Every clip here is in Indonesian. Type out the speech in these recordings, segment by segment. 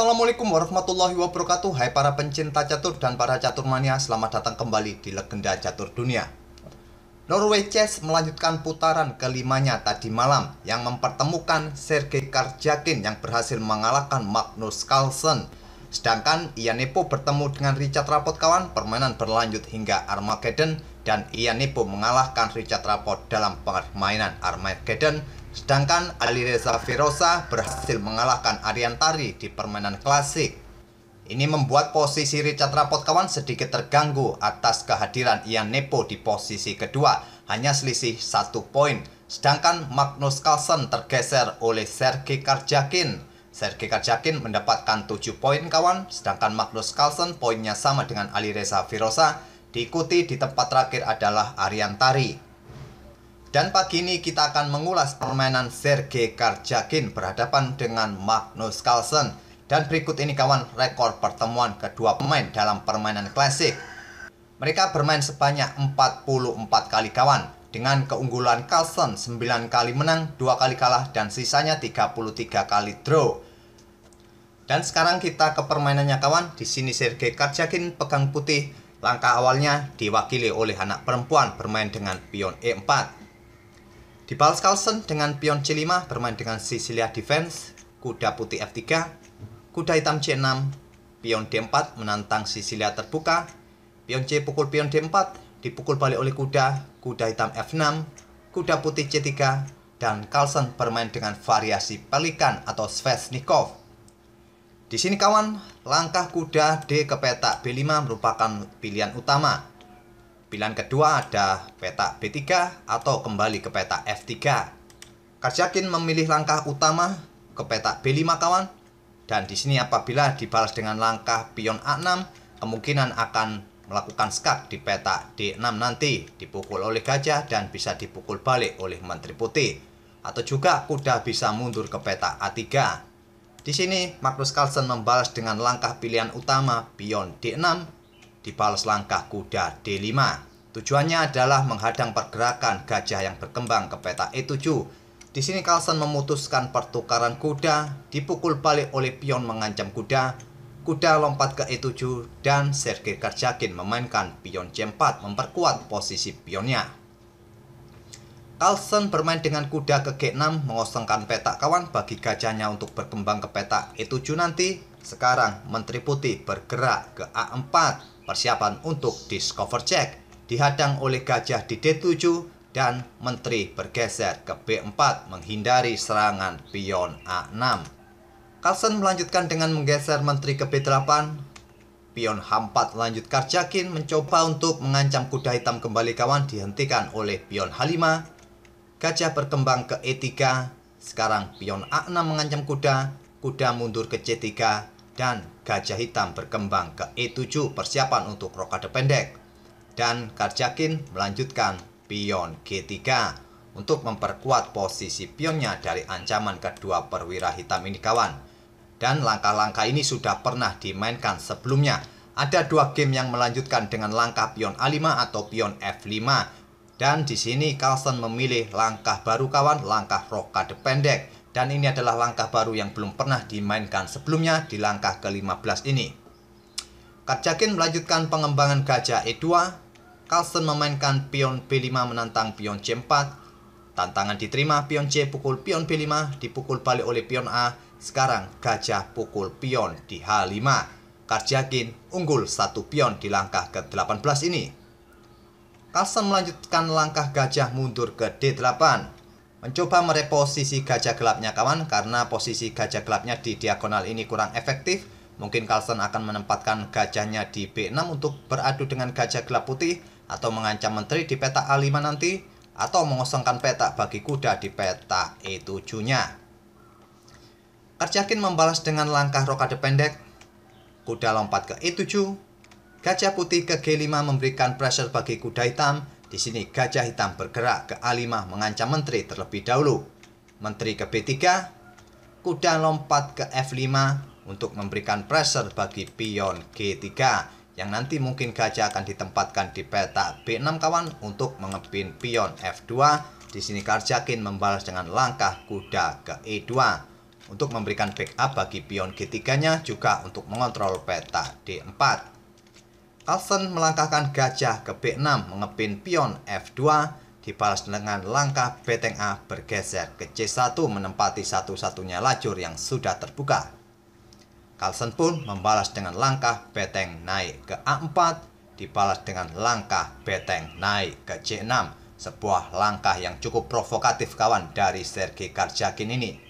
Assalamualaikum warahmatullahi wabarakatuh Hai para pencinta catur dan para catur mania Selamat datang kembali di Legenda Catur Dunia Norway Chess melanjutkan putaran kelimanya tadi malam Yang mempertemukan Sergei Karjakin yang berhasil mengalahkan Magnus Carlsen Sedangkan Ian Nepo bertemu dengan Richard Rapot kawan, permainan berlanjut hingga Armageddon dan Ian Nepo mengalahkan Richard Rapot dalam permainan Armageddon. Sedangkan Ali Reza Firosa berhasil mengalahkan Aryan Tari di permainan klasik. Ini membuat posisi Richard Rapot kawan sedikit terganggu atas kehadiran Ian Nepo di posisi kedua, hanya selisih satu poin. Sedangkan Magnus Carlsen tergeser oleh Sergei Karjakin Sergei Karjakin mendapatkan 7 poin kawan, sedangkan Magnus Carlsen poinnya sama dengan Alireza Firosa, diikuti di tempat terakhir adalah Aryan Tari. Dan pagi ini kita akan mengulas permainan Sergei Karjakin berhadapan dengan Magnus Carlsen. Dan berikut ini kawan rekor pertemuan kedua pemain dalam permainan klasik. Mereka bermain sebanyak 44 kali kawan, dengan keunggulan Carlson 9 kali menang, 2 kali kalah, dan sisanya 33 kali draw. Dan sekarang kita ke permainannya kawan. Di sini Sergei Karjakin pegang putih. Langkah awalnya diwakili oleh anak perempuan bermain dengan pion E4. di pals Carlson dengan pion C5 bermain dengan Sicilia Defense, kuda putih F3, kuda hitam C6, pion D4 menantang Sicilia terbuka, pion C pukul pion D4, dipukul balik oleh kuda, kuda hitam F6, kuda putih C3, dan Carlsen bermain dengan variasi pelikan atau Svesnikov. Di sini kawan, langkah kuda D ke petak B5 merupakan pilihan utama. Pilihan kedua ada petak B3 atau kembali ke petak F3. Karjakin memilih langkah utama ke petak B5 kawan. Dan di sini apabila dibalas dengan langkah pion A6, kemungkinan akan melakukan skak di peta D6 nanti, dipukul oleh gajah dan bisa dipukul balik oleh Menteri Putih. Atau juga kuda bisa mundur ke peta A3. Di sini, Magnus Carlsen membalas dengan langkah pilihan utama pion D6, dibalas langkah kuda D5. Tujuannya adalah menghadang pergerakan gajah yang berkembang ke peta E7. Di sini Carlsen memutuskan pertukaran kuda, dipukul balik oleh pion mengancam kuda, Kuda lompat ke E7 dan Sergei Karjakin memainkan pion C4 memperkuat posisi pionnya. Carlsen bermain dengan kuda ke G6 mengosongkan petak kawan bagi gajahnya untuk berkembang ke petak E7 nanti. Sekarang Menteri Putih bergerak ke A4 persiapan untuk discover check. Dihadang oleh gajah di D7 dan Menteri bergeser ke B4 menghindari serangan pion A6. Carlsen melanjutkan dengan menggeser Menteri ke B8. Pion H4 lanjut Karjakin mencoba untuk mengancam kuda hitam kembali kawan dihentikan oleh pion H5. Gajah berkembang ke E3. Sekarang pion A6 mengancam kuda, kuda mundur ke C3, dan gajah hitam berkembang ke E7 persiapan untuk rokade pendek. Dan Karjakin melanjutkan pion G3 untuk memperkuat posisi pionnya dari ancaman kedua perwira hitam ini kawan. Dan langkah-langkah ini sudah pernah dimainkan sebelumnya. Ada dua game yang melanjutkan dengan langkah pion A5 atau pion F5. Dan di sini Carlsen memilih langkah baru kawan, langkah rokade pendek. Dan ini adalah langkah baru yang belum pernah dimainkan sebelumnya di langkah ke-15 ini. Kajakin melanjutkan pengembangan gajah E2, Carlsen memainkan pion B5 menantang pion C4, tantangan diterima pion C pukul pion B5, dipukul balik oleh pion A, sekarang Gajah pukul pion di H5. Karjakin unggul satu pion di langkah ke-18 ini. Carlsen melanjutkan langkah Gajah mundur ke D8. Mencoba mereposisi gajah gelapnya kawan karena posisi gajah gelapnya di diagonal ini kurang efektif. Mungkin Carlsen akan menempatkan gajahnya di B6 untuk beradu dengan gajah gelap putih atau mengancam menteri di peta A5 nanti atau mengosongkan peta bagi kuda di peta E7-nya. Karjakin membalas dengan langkah rokade pendek. Kuda lompat ke E7. Gajah putih ke G5 memberikan pressure bagi kuda hitam. Di sini gajah hitam bergerak ke A5 mengancam menteri terlebih dahulu. Menteri ke B3. Kuda lompat ke F5 untuk memberikan pressure bagi pion G3 yang nanti mungkin gajah akan ditempatkan di peta B6 kawan untuk mengepin pion F2 di sini Karjakin membalas dengan langkah kuda ke E2 untuk memberikan backup bagi pion G3-nya juga untuk mengontrol peta D4. Carlsen melangkahkan gajah ke B6 mengepin pion F2 dibalas dengan langkah beteng A bergeser ke C1 menempati satu-satunya lajur yang sudah terbuka. Carlsen pun membalas dengan langkah beteng naik ke A4 dibalas dengan langkah beteng naik ke C6 sebuah langkah yang cukup provokatif kawan dari Sergei Karjakin ini.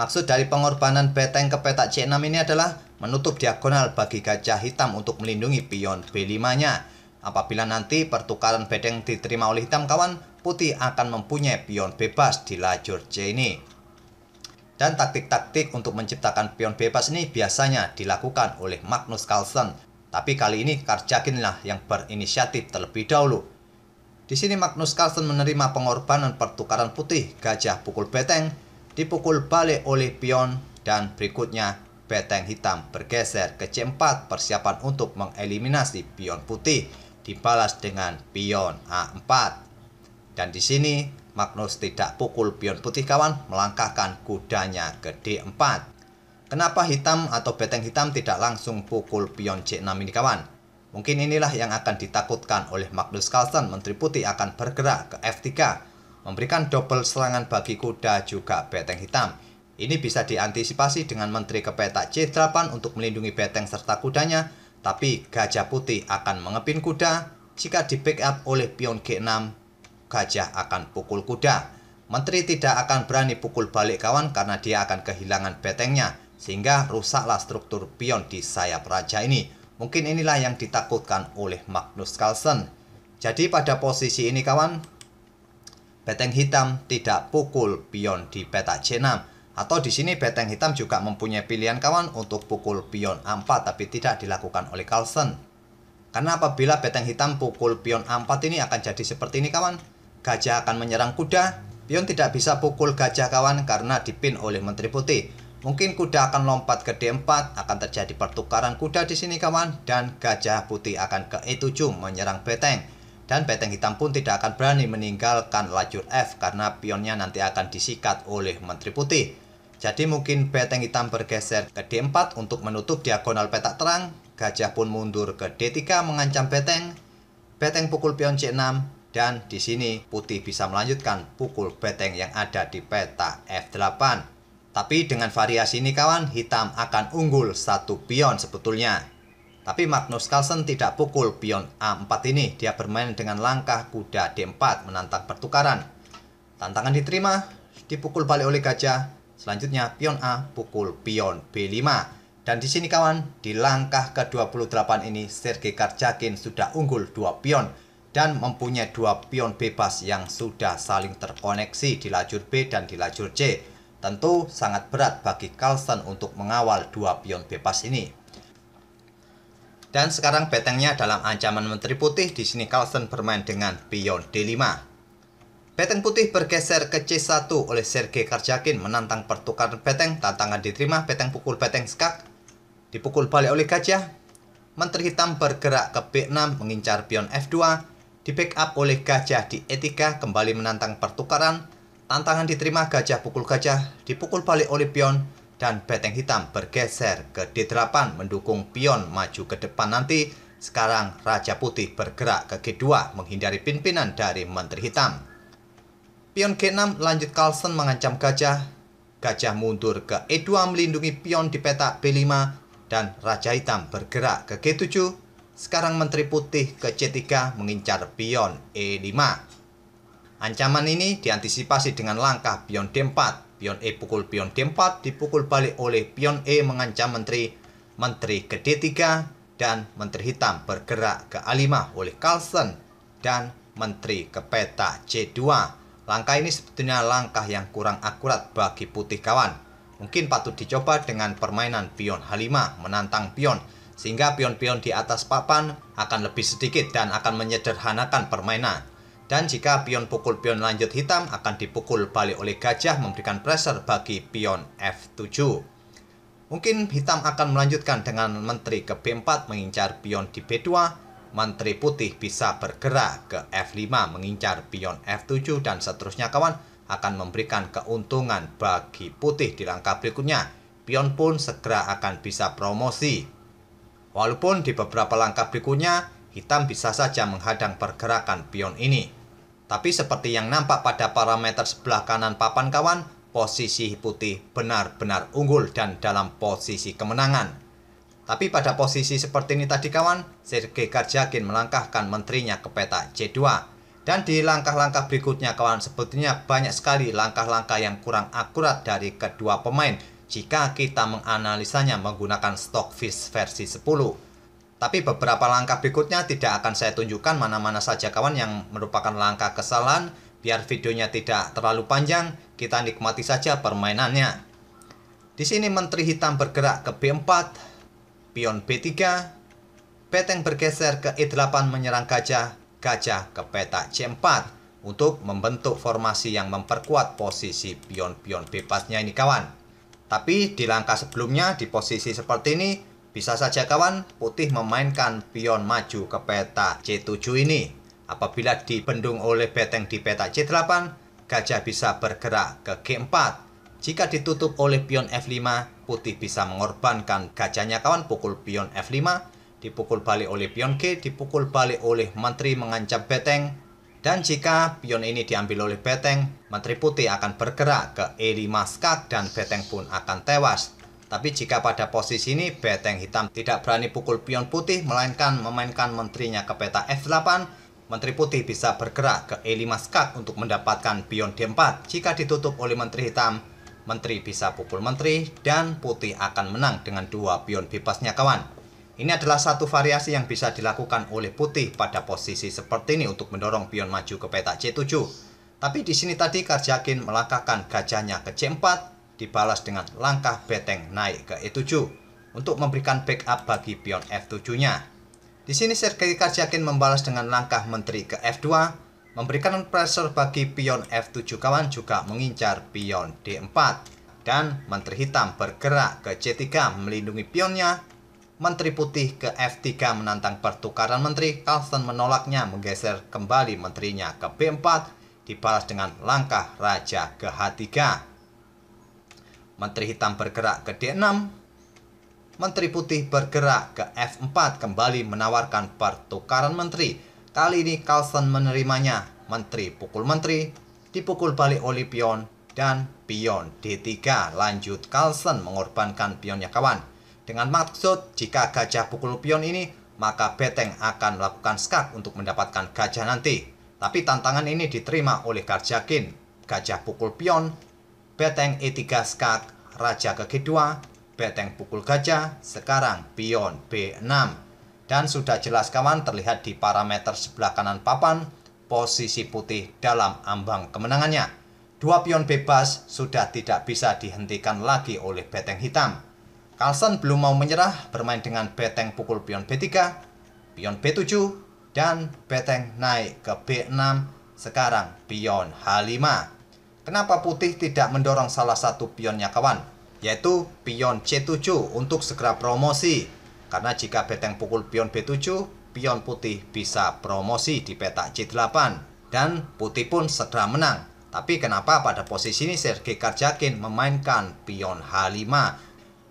Maksud dari pengorbanan beteng ke petak C6 ini adalah menutup diagonal bagi gajah hitam untuk melindungi pion B5-nya. Apabila nanti pertukaran beteng diterima oleh hitam kawan, putih akan mempunyai pion bebas di lajur C ini. Dan taktik-taktik untuk menciptakan pion bebas ini biasanya dilakukan oleh Magnus Carlsen. Tapi kali ini Karjakinlah yang berinisiatif terlebih dahulu. Di sini Magnus Carlsen menerima pengorbanan pertukaran putih gajah pukul beteng dipukul balik oleh pion dan berikutnya beteng hitam bergeser ke C4 persiapan untuk mengeliminasi pion putih dibalas dengan pion A4. Dan di sini Magnus tidak pukul pion putih kawan melangkahkan kudanya ke D4. Kenapa hitam atau beteng hitam tidak langsung pukul pion C6 ini kawan? Mungkin inilah yang akan ditakutkan oleh Magnus Carlsen, Menteri Putih akan bergerak ke F3 memberikan double serangan bagi kuda juga beteng hitam. Ini bisa diantisipasi dengan menteri ke petak C8 untuk melindungi beteng serta kudanya, tapi gajah putih akan mengepin kuda. Jika di backup up oleh pion G6, gajah akan pukul kuda. Menteri tidak akan berani pukul balik kawan karena dia akan kehilangan betengnya, sehingga rusaklah struktur pion di sayap raja ini. Mungkin inilah yang ditakutkan oleh Magnus Carlsen. Jadi pada posisi ini kawan, Beteng hitam tidak pukul pion di petak C6. Atau di sini beteng hitam juga mempunyai pilihan kawan untuk pukul pion A4 tapi tidak dilakukan oleh Carlsen. Karena apabila beteng hitam pukul pion A4 ini akan jadi seperti ini kawan. Gajah akan menyerang kuda, pion tidak bisa pukul gajah kawan karena dipin oleh Menteri Putih. Mungkin kuda akan lompat ke D4, akan terjadi pertukaran kuda di sini kawan dan gajah putih akan ke E7 menyerang beteng. Dan peteng Hitam pun tidak akan berani meninggalkan lajur F karena pionnya nanti akan disikat oleh Menteri Putih. Jadi mungkin peteng Hitam bergeser ke D4 untuk menutup diagonal petak terang. Gajah pun mundur ke D3 mengancam peteng. Peteng pukul pion C6 dan di sini Putih bisa melanjutkan pukul peteng yang ada di petak F8. Tapi dengan variasi ini kawan, hitam akan unggul satu pion sebetulnya. Tapi Magnus Carlsen tidak pukul pion A4 ini. Dia bermain dengan langkah kuda D4 menantang pertukaran. Tantangan diterima, dipukul balik oleh gajah. Selanjutnya pion A pukul pion B5. Dan di sini kawan, di langkah ke-28 ini Sergei Karjakin sudah unggul dua pion dan mempunyai dua pion bebas yang sudah saling terkoneksi di lajur B dan di lajur C. Tentu sangat berat bagi Carlsen untuk mengawal dua pion bebas ini. Dan sekarang betengnya dalam ancaman Menteri Putih di sini Carlson bermain dengan pion D5. Beteng putih bergeser ke C1 oleh Sergei Karjakin menantang pertukaran beteng, tantangan diterima, beteng pukul beteng skak, dipukul balik oleh gajah, Menteri Hitam bergerak ke B6 mengincar pion F2, di backup oleh gajah di E3 kembali menantang pertukaran, tantangan diterima gajah pukul gajah, dipukul balik oleh pion, dan beteng hitam bergeser ke D8 mendukung pion maju ke depan nanti. Sekarang Raja Putih bergerak ke G2 menghindari pimpinan dari Menteri Hitam. Pion G6 lanjut Carlsen mengancam gajah. Gajah mundur ke E2 melindungi pion di petak B5 dan Raja Hitam bergerak ke G7. Sekarang Menteri Putih ke C3 mengincar pion E5. Ancaman ini diantisipasi dengan langkah pion D4 Pion E pukul pion D4 dipukul balik oleh pion E mengancam menteri, menteri ke D3 dan menteri hitam bergerak ke A5 oleh Carlsen dan menteri ke peta C2. Langkah ini sebetulnya langkah yang kurang akurat bagi putih kawan. Mungkin patut dicoba dengan permainan pion H5 menantang pion sehingga pion-pion di atas papan akan lebih sedikit dan akan menyederhanakan permainan. Dan jika pion pukul pion lanjut hitam akan dipukul balik oleh gajah memberikan pressure bagi pion F7. Mungkin hitam akan melanjutkan dengan menteri ke B4 mengincar pion di B2, menteri putih bisa bergerak ke F5 mengincar pion F7 dan seterusnya kawan akan memberikan keuntungan bagi putih di langkah berikutnya. Pion pun segera akan bisa promosi. Walaupun di beberapa langkah berikutnya, hitam bisa saja menghadang pergerakan pion ini. Tapi seperti yang nampak pada parameter sebelah kanan papan kawan, posisi putih benar-benar unggul dan dalam posisi kemenangan. Tapi pada posisi seperti ini tadi kawan, Sergei Karjakin melangkahkan menterinya ke peta C2. Dan di langkah-langkah berikutnya kawan, sebetulnya banyak sekali langkah-langkah yang kurang akurat dari kedua pemain jika kita menganalisanya menggunakan Stockfish versi 10. Tapi beberapa langkah berikutnya tidak akan saya tunjukkan mana-mana saja kawan yang merupakan langkah kesalahan biar videonya tidak terlalu panjang, kita nikmati saja permainannya. Di sini menteri hitam bergerak ke B4, pion B3, peteng bergeser ke E8 menyerang gajah, gajah ke petak C4 untuk membentuk formasi yang memperkuat posisi pion-pion bebasnya ini kawan. Tapi di langkah sebelumnya di posisi seperti ini bisa saja kawan, putih memainkan pion maju ke peta C7 ini. Apabila dibendung oleh beteng di peta C8, gajah bisa bergerak ke G4. Jika ditutup oleh pion F5, putih bisa mengorbankan gajahnya kawan pukul pion F5, dipukul balik oleh pion G, dipukul balik oleh menteri mengancam beteng, dan jika pion ini diambil oleh beteng, menteri putih akan bergerak ke E5 skak dan beteng pun akan tewas tapi jika pada posisi ini beteng hitam tidak berani pukul pion putih melainkan memainkan menterinya ke peta F8, menteri putih bisa bergerak ke E5 skak untuk mendapatkan pion D4. Jika ditutup oleh menteri hitam, menteri bisa pukul menteri dan putih akan menang dengan dua pion bebasnya kawan. Ini adalah satu variasi yang bisa dilakukan oleh putih pada posisi seperti ini untuk mendorong pion maju ke peta C7. Tapi di sini tadi Karjakin melangkahkan gajahnya ke C4 dibalas dengan langkah beteng naik ke E7 untuk memberikan backup bagi pion F7-nya. Di sini Sergei Karjakin membalas dengan langkah menteri ke F2, memberikan pressure bagi pion F7 kawan juga mengincar pion D4. Dan menteri hitam bergerak ke C3 melindungi pionnya. Menteri putih ke F3 menantang pertukaran menteri, Carlsen menolaknya menggeser kembali menterinya ke B4, dibalas dengan langkah raja ke H3. Menteri hitam bergerak ke D6, Menteri Putih bergerak ke F4 kembali menawarkan pertukaran menteri. Kali ini Carlsen menerimanya. Menteri pukul menteri, dipukul balik oleh pion dan pion D3. Lanjut Carlsen mengorbankan pionnya kawan. Dengan maksud jika gajah pukul pion ini, maka Beteng akan melakukan skak untuk mendapatkan gajah nanti. Tapi tantangan ini diterima oleh Karjakin. Gajah pukul pion Beteng E3 Skat Raja ke G2, Beteng Pukul Gajah, sekarang Pion B6. Dan sudah jelas kawan terlihat di parameter sebelah kanan papan, posisi putih dalam ambang kemenangannya. Dua pion bebas sudah tidak bisa dihentikan lagi oleh beteng hitam. Carlsen belum mau menyerah bermain dengan beteng pukul pion B3, pion B7, dan beteng naik ke B6, sekarang pion H5. Kenapa putih tidak mendorong salah satu pionnya kawan, yaitu pion C7 untuk segera promosi? Karena jika beteng pukul pion B7, pion putih bisa promosi di petak C8 dan putih pun segera menang. Tapi kenapa pada posisi ini Sergei Karjakin memainkan pion H5?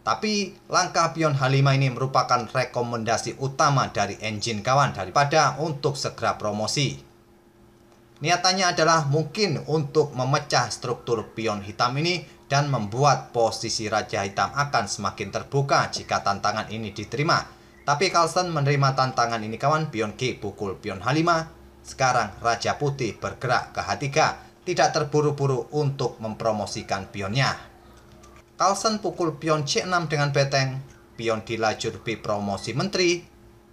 Tapi langkah pion H5 ini merupakan rekomendasi utama dari engine kawan daripada untuk segera promosi Niatannya adalah mungkin untuk memecah struktur pion hitam ini dan membuat posisi Raja Hitam akan semakin terbuka jika tantangan ini diterima. Tapi Carlsen menerima tantangan ini kawan pion G pukul pion H5. Sekarang Raja Putih bergerak ke H3, tidak terburu-buru untuk mempromosikan pionnya. Carlsen pukul pion C6 dengan beteng, pion dilajur B promosi menteri,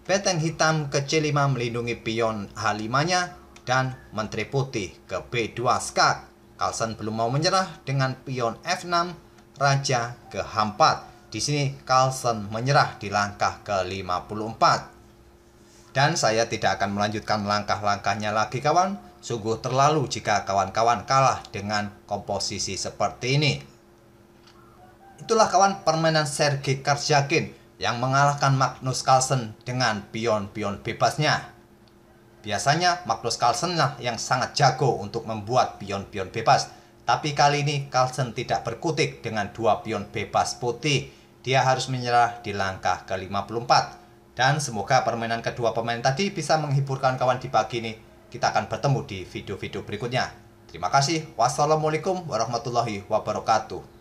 beteng hitam ke C5 melindungi pion H5-nya dan Menteri Putih ke B2 Skak. Carlsen belum mau menyerah dengan pion F6, Raja ke H4. Di sini Carlsen menyerah di langkah ke-54. Dan saya tidak akan melanjutkan langkah-langkahnya lagi kawan. Sungguh terlalu jika kawan-kawan kalah dengan komposisi seperti ini. Itulah kawan permainan Sergei Karjakin yang mengalahkan Magnus Carlsen dengan pion-pion bebasnya. Biasanya Magnus Carlsen lah yang sangat jago untuk membuat pion-pion bebas. Tapi kali ini Carlsen tidak berkutik dengan dua pion bebas putih. Dia harus menyerah di langkah ke-54. Dan semoga permainan kedua pemain tadi bisa menghiburkan kawan di pagi ini. Kita akan bertemu di video-video berikutnya. Terima kasih. Wassalamualaikum warahmatullahi wabarakatuh.